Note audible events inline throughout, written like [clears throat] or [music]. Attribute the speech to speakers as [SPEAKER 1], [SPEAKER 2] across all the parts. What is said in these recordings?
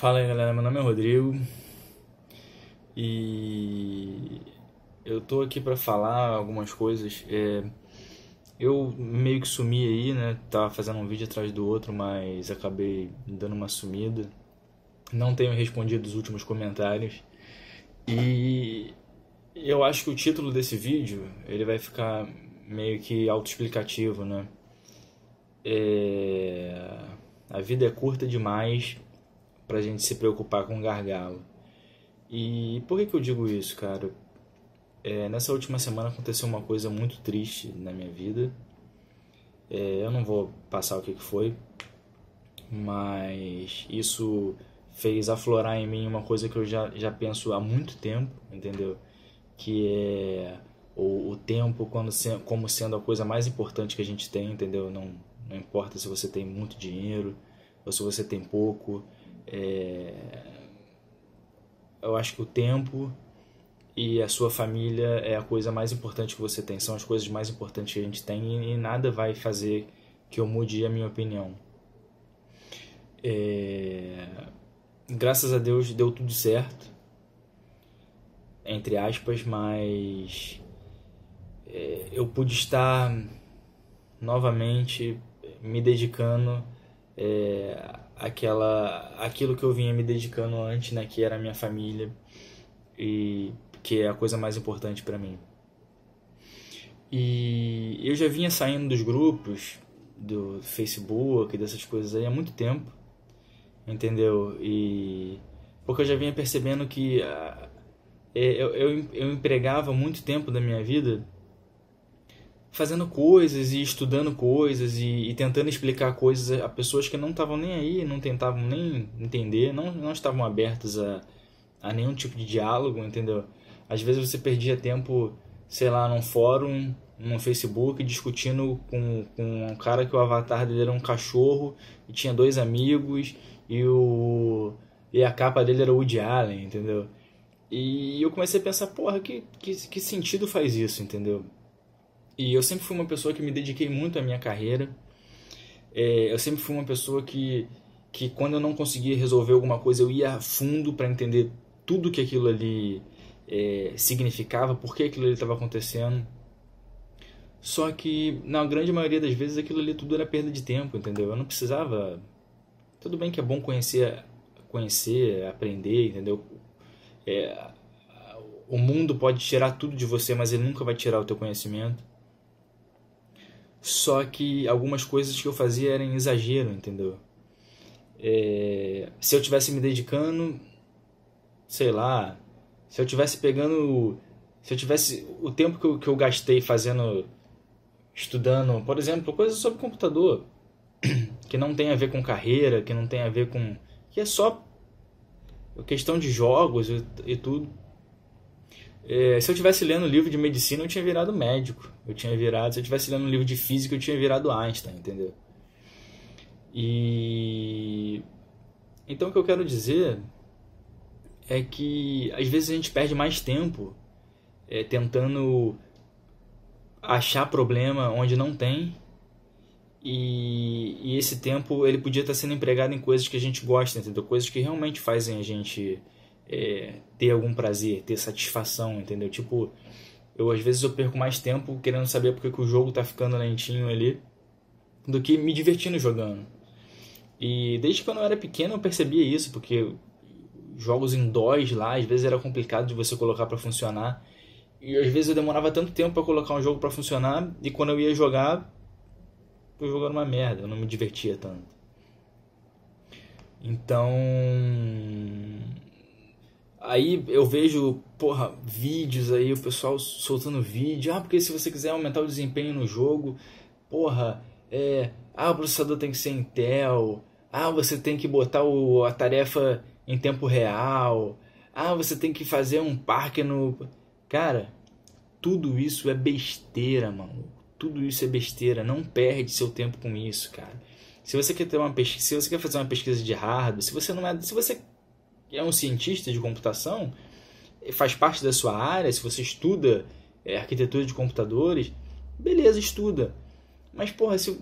[SPEAKER 1] Fala aí galera, meu nome é Rodrigo e eu tô aqui para falar algumas coisas. É, eu meio que sumi aí, né? Tava fazendo um vídeo atrás do outro, mas acabei dando uma sumida. Não tenho respondido os últimos comentários e eu acho que o título desse vídeo ele vai ficar meio que autoexplicativo, né? É, a vida é curta demais para a gente se preocupar com gargalo. E por que, que eu digo isso, cara? É, nessa última semana aconteceu uma coisa muito triste na minha vida. É, eu não vou passar o que, que foi, mas isso fez aflorar em mim uma coisa que eu já, já penso há muito tempo, entendeu? Que é o, o tempo quando se, como sendo a coisa mais importante que a gente tem, entendeu? Não, não importa se você tem muito dinheiro ou se você tem pouco é, eu acho que o tempo e a sua família é a coisa mais importante que você tem, são as coisas mais importantes que a gente tem e, nada vai fazer que eu mude a minha opinião. É, graças a Deus deu tudo certo, entre aspas, mas é, eu pude estar novamente me dedicando é, aquela, aquilo que eu vinha me dedicando antes, né, que era a minha família e que é a coisa mais importante para mim. E eu já vinha saindo dos grupos do Facebook, dessas coisas aí há muito tempo, entendeu? E porque eu já vinha percebendo que ah, é, eu, eu, eu empregava muito tempo da minha vida fazendo coisas e estudando coisas e, e tentando explicar coisas a pessoas que não estavam nem aí, não tentavam nem entender, não, não estavam abertas a, a nenhum tipo de diálogo, entendeu? Às vezes você perdia tempo, sei lá, num fórum, no Facebook, discutindo com, com um cara que o avatar dele era um cachorro e tinha dois amigos e o e a capa dele era o Woody Allen, entendeu? E eu comecei a pensar, porra, que, que, que sentido faz isso, entendeu? E eu sempre fui uma pessoa que me dediquei muito à minha carreira. É, eu sempre fui uma pessoa que, que quando eu não conseguia resolver alguma coisa, eu ia a fundo para entender tudo que aquilo ali é, significava, por que aquilo ali estava acontecendo. Só que na grande maioria das vezes aquilo ali tudo era perda de tempo, entendeu? Eu não precisava. Tudo bem que é bom conhecer, conhecer, aprender, entendeu? É, o mundo pode tirar tudo de você, mas ele nunca vai tirar o teu conhecimento só que algumas coisas que eu fazia eram exagero, entendeu? É, se eu tivesse me dedicando, sei lá, se eu tivesse pegando, se eu tivesse o tempo que eu, que eu gastei fazendo, estudando, por exemplo, coisas sobre computador, [clears throat] que não tem a ver com carreira, que não tem a ver com, que é só questão de jogos e, e tudo. É, se eu tivesse lendo livro de medicina, eu tinha virado médico. Eu tinha virado, se eu tivesse lendo um livro de física, eu tinha virado Einstein, entendeu? E então o que eu quero dizer é que às vezes a gente perde mais tempo é, tentando achar problema onde não tem e, e, esse tempo ele podia estar sendo empregado em coisas que a gente gosta, entendeu? Coisas que realmente fazem a gente é, ter algum prazer, ter satisfação, entendeu? Tipo, eu às vezes eu perco mais tempo querendo saber porque que o jogo tá ficando lentinho ali do que me divertindo jogando. E desde que eu não era pequeno eu percebia isso, porque jogos em DOS lá, às vezes era complicado de você colocar para funcionar. E às vezes eu demorava tanto tempo para colocar um jogo para funcionar e quando eu ia jogar eu jogava uma merda, eu não me divertia tanto. Então, Aí eu vejo, porra, vídeos aí, o pessoal soltando vídeo. Ah, porque se você quiser aumentar o desempenho no jogo, porra, é. Ah, o processador tem que ser Intel. Ah, você tem que botar o, a tarefa em tempo real. Ah, você tem que fazer um parque no. Cara, tudo isso é besteira, mano. Tudo isso é besteira. Não perde seu tempo com isso, cara. Se você quer ter uma pesquisa, se você quer fazer uma pesquisa de hardware, se você não é, se você é um cientista de computação, faz parte da sua área, se você estuda é, arquitetura de computadores, beleza, estuda. Mas, porra, se,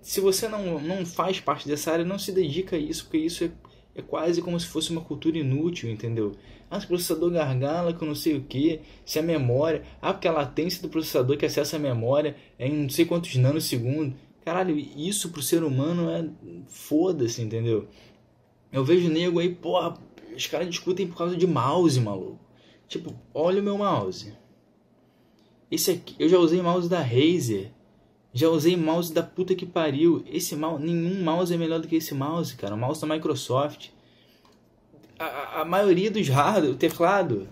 [SPEAKER 1] se você não, não faz parte dessa área, não se dedica a isso, porque isso é, é quase como se fosse uma cultura inútil, entendeu? Ah, processador gargala que eu não sei o que, se a memória, ah, porque a latência do processador que acessa a memória é em não sei quantos nanosegundos. Caralho, isso pro ser humano é foda-se, entendeu? Eu vejo nego aí, porra, os caras discutem por causa de mouse, maluco. Tipo, olha o meu mouse. Esse aqui, eu já usei mouse da Razer. Já usei mouse da puta que pariu. Esse mouse, nenhum mouse é melhor do que esse mouse, cara. O mouse da Microsoft. A, a maioria dos hardware, o teclado.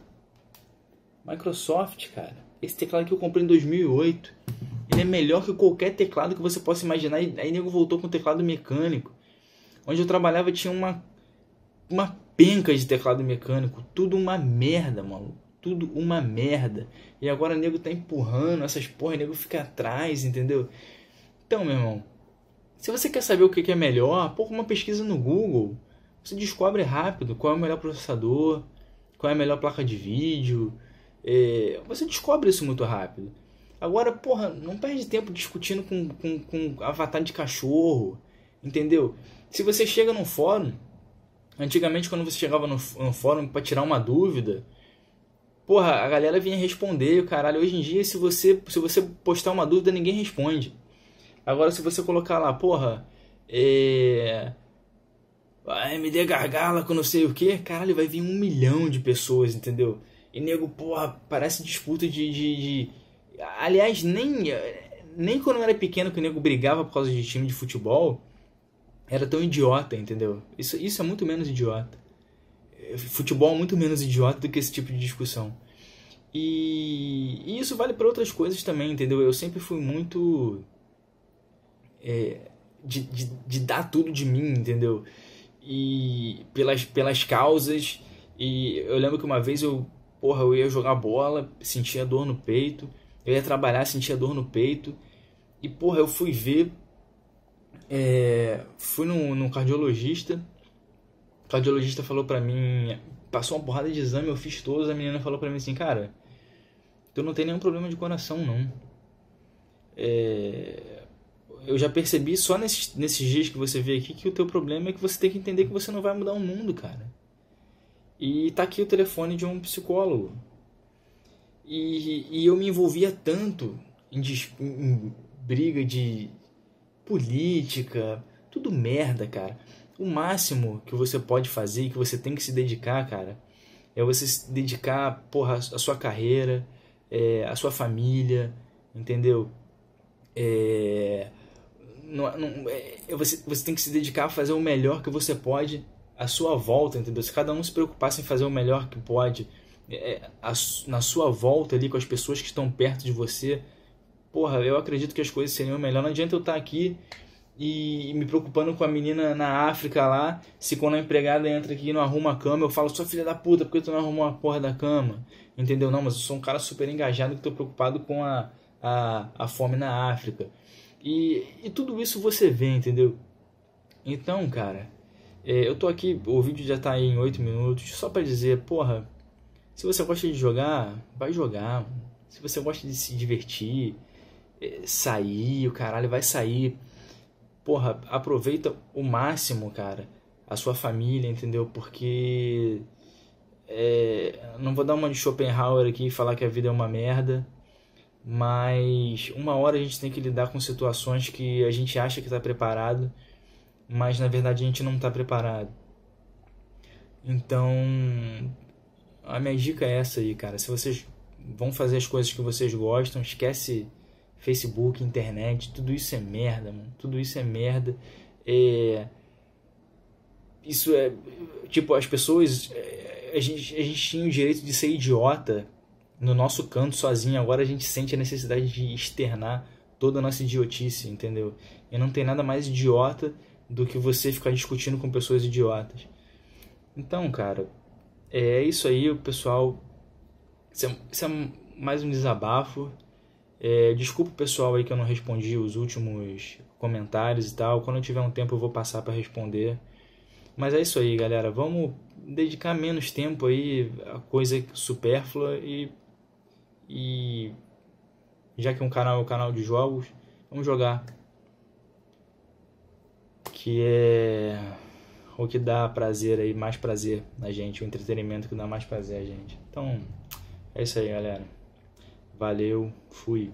[SPEAKER 1] Microsoft, cara. Esse teclado que eu comprei em 2008. Ele é melhor que qualquer teclado que você possa imaginar. E aí nego voltou com teclado mecânico. Onde eu trabalhava tinha uma, uma penca de teclado mecânico. Tudo uma merda, mano Tudo uma merda. E agora o nego tá empurrando essas porra, o nego fica atrás, entendeu? Então, meu irmão, se você quer saber o que é melhor, pô, uma pesquisa no Google. Você descobre rápido qual é o melhor processador, qual é a melhor placa de vídeo. É, você descobre isso muito rápido. Agora, porra, não perde tempo discutindo com, com, com avatar de cachorro, entendeu? Se você chega num fórum, antigamente quando você chegava no, no fórum para tirar uma dúvida, porra, a galera vinha responder, o caralho. Hoje em dia, se você, se você postar uma dúvida, ninguém responde. Agora, se você colocar lá, porra, é. MD gargala com não sei o que, caralho, vai vir um milhão de pessoas, entendeu? E nego, porra, parece disputa de. de, de... Aliás, nem, nem quando eu era pequeno que o nego brigava por causa de time de futebol era tão idiota, entendeu? Isso, isso é muito menos idiota. Futebol é muito menos idiota do que esse tipo de discussão. E, e isso vale para outras coisas também, entendeu? Eu sempre fui muito. É, de, de, de, dar tudo de mim, entendeu? E pelas, pelas causas. E eu lembro que uma vez eu, porra, eu ia jogar bola, sentia dor no peito. Eu ia trabalhar, sentia dor no peito. E, porra, eu fui ver é, fui num, num cardiologista. O cardiologista falou pra mim, passou uma porrada de exame, eu fiz todos. A menina falou pra mim assim: Cara, tu não tem nenhum problema de coração, não. É, eu já percebi só nesses, nesses dias que você veio aqui que o teu problema é que você tem que entender que você não vai mudar o mundo, cara. E tá aqui o telefone de um psicólogo. E, e eu me envolvia tanto em, em briga de, política, tudo merda, cara. O máximo que você pode fazer e que você tem que se dedicar, cara, é você se dedicar, porra, à sua carreira, é, à sua família, entendeu? É, não, não, é, você, você tem que se dedicar a fazer o melhor que você pode à sua volta, entendeu? Se cada um se preocupasse em fazer o melhor que pode é, é a, na sua volta ali com as pessoas que estão perto de você, porra, eu acredito que as coisas seriam melhor. Não adianta eu estar tá aqui e me preocupando com a menina na África lá, se quando a empregada entra aqui e não arruma a cama, eu falo, sua filha da puta, por que tu não arrumou a porra da cama? Entendeu? Não, mas eu sou um cara super engajado que estou preocupado com a, a, a fome na África. E, e tudo isso você vê, entendeu? Então, cara, é, eu tô aqui, o vídeo já tá aí em 8 minutos, só para dizer, porra, se você gosta de jogar, vai jogar. Se você gosta de se divertir, é, sair, o caralho vai sair. Porra, aproveita o máximo, cara, a sua família, entendeu? Porque é, não vou dar uma de Schopenhauer aqui e falar que a vida é uma merda, mas uma hora a gente tem que lidar com situações que a gente acha que está preparado, mas na verdade a gente não está preparado. Então, a minha dica é essa aí, cara. Se vocês vão fazer as coisas que vocês gostam, esquece Facebook, internet, tudo isso é merda, mano. Tudo isso é merda. É... Isso é. Tipo, as pessoas. É, a gente, a gente tinha o direito de ser idiota no nosso canto sozinho. Agora a gente sente a necessidade de externar toda a nossa idiotice, entendeu? E não tem nada mais idiota do que você ficar discutindo com pessoas idiotas. Então, cara, é isso aí, o pessoal. Isso é, isso é mais um desabafo. É, desculpa o pessoal aí que eu não respondi os últimos comentários e tal. Quando eu tiver um tempo eu vou passar para responder. Mas é isso aí, galera. Vamos dedicar menos tempo aí a coisa supérflua e e já que é um canal é um canal de jogos, vamos jogar que é o que dá prazer aí, mais prazer na gente, o entretenimento que dá mais prazer a gente. Então, é isso aí, galera. Valeu, fui.